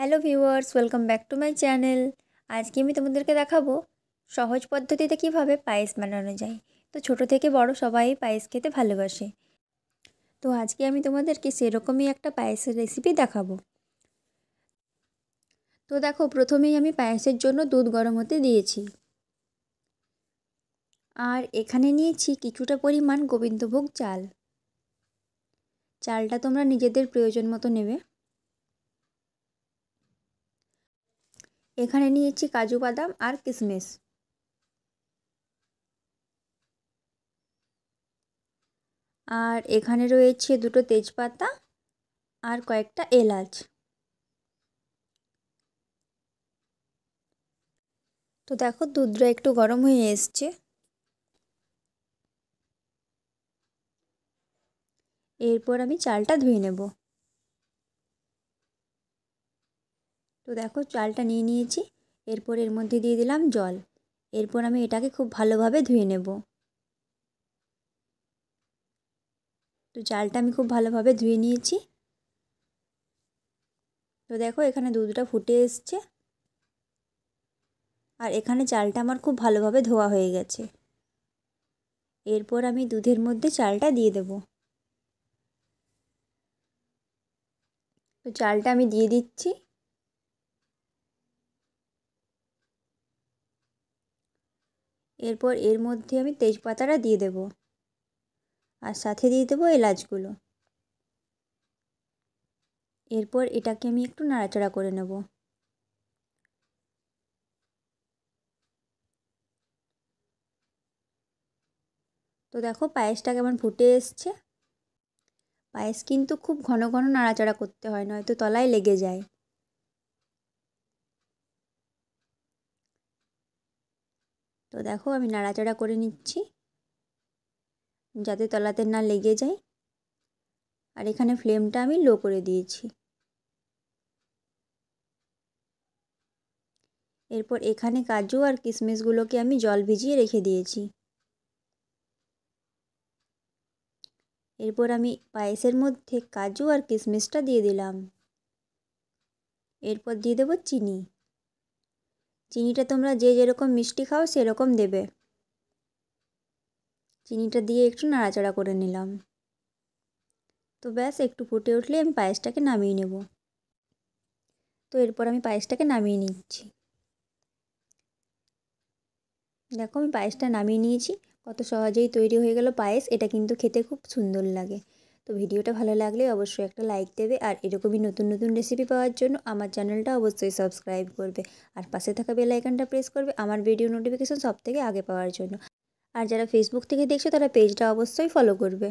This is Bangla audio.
hello viewers welcome back to my channel আজকে আমি তোমাদেরকে দেখাবো সহজ পদ্ধতিতে কিভাবে পায়েস বানানো যায় তো ছোট থেকে বড় সবাই পায়েস খেতে ভালোবাসে তো আজকে আমি তোমাদেরকে সেরকমই একটা পায়েসের রেসিপি দেখাবো তো দেখো প্রথমেই আমি পায়েসের জন্য দুধ গরম হতে দিয়েছি আর এখানে নিয়েছি কিছুটা পরিমাণ গোবিন্দভোগ চাল চালটা তোমরা নিজেদের প্রয়োজন মতো নেবে এখানে নিয়েছি কাজু বাদাম আর কিশমিশ আর এখানে রয়েছে দুটো তেজপাতা আর কয়েকটা এলাচ তো দেখো দুধটা একটু গরম হয়ে এসছে এরপর আমি চালটা ধুয়ে নেব তো দেখো চালটা নিয়ে নিয়েছি এরপর এর মধ্যে দিয়ে দিলাম জল এরপর আমি এটাকে খুব ভালোভাবে ধুয়ে নেব তো চালটা আমি খুব ভালোভাবে ধুয়ে নিয়েছি তো দেখো এখানে দুধটা ফুটে এসছে আর এখানে চালটা আমার খুব ভালোভাবে ধোয়া হয়ে গেছে এরপর আমি দুধের মধ্যে চালটা দিয়ে দেব তো চালটা আমি দিয়ে দিচ্ছি এরপর এর মধ্যে আমি তেজপাতাটা দিয়ে দেব আর সাথে দিয়ে দেবো এলাচগুলো এরপর এটাকে আমি একটু নাড়াচাড়া করে নেব তো দেখো পায়েসটা কেমন ফুটে এসছে পায়েস কিন্তু খুব ঘন ঘন নাড়াচাড়া করতে হয় নয়তো তলায় লেগে যায় তো দেখো আমি নাড়াচাড়া করে নিচ্ছি যাতে তলাতে না লেগে যায় আর এখানে ফ্লেমটা আমি লো করে দিয়েছি এরপর এখানে কাজু আর কিশমিশগুলোকে আমি জল ভিজিয়ে রেখে দিয়েছি এরপর আমি পায়েসের মধ্যে কাজু আর কিশমিশটা দিয়ে দিলাম এরপর দিয়ে দেবো চিনি চিনিটা তোমরা যে যেরকম মিষ্টি খাও সেরকম দেবে চিনিটা দিয়ে একটু নাড়াচাড়া করে নিলাম তো ব্যাস একটু ফুটে উঠলে আমি পায়েসটাকে নামিয়ে নেব তো এরপর আমি পায়েসটাকে নামিয়ে নিচ্ছি দেখো আমি পায়েসটা নামিয়ে নিয়েছি কত সহজেই তৈরি হয়ে গেল পায়েস এটা কিন্তু খেতে খুব সুন্দর লাগে তো ভিডিওটা ভালো লাগলে অবশ্যই একটা লাইক দেবে আর এরকমই নতুন নতুন রেসিপি পাওয়ার জন্য আমার চ্যানেলটা অবশ্যই সাবস্ক্রাইব করবে আর পাশে থাকা বেলাইকানটা প্রেস করবে আমার ভিডিও নোটিফিকেশন সব থেকে আগে পাওয়ার জন্য আর যারা ফেসবুক থেকে দেখছো তারা পেজটা অবশ্যই ফলো করবে